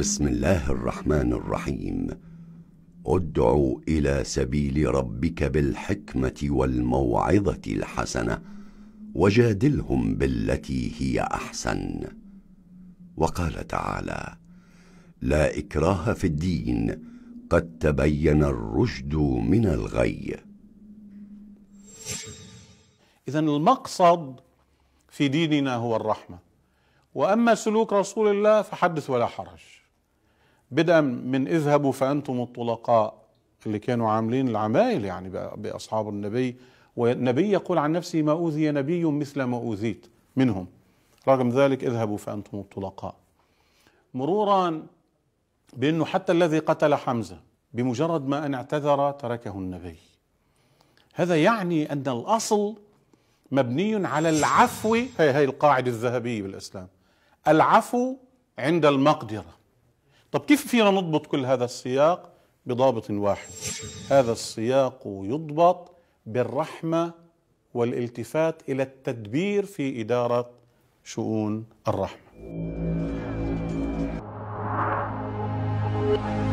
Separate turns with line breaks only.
بسم الله الرحمن الرحيم ادع إلى سبيل ربك بالحكمة والموعظة الحسنة وجادلهم بالتي هي أحسن وقال تعالى لا إكراه في الدين قد تبين الرشد من الغي
إذا المقصد في ديننا هو الرحمة وأما سلوك رسول الله فحدث ولا حرج بدءا من اذهبوا فانتم الطلقاء اللي كانوا عاملين العمايل يعني باصحاب النبي والنبي يقول عن نفسه ما اوذي نبي مثل ما اوذيت منهم رغم ذلك اذهبوا فانتم الطلقاء مرورا بانه حتى الذي قتل حمزه بمجرد ما ان اعتذر تركه النبي هذا يعني ان الاصل مبني على العفو هي هي القاعده الذهبيه بالاسلام العفو عند المقدره طب كيف فينا نضبط كل هذا السياق بضابط واحد هذا السياق يضبط بالرحمة والالتفات إلى التدبير في إدارة شؤون
الرحمة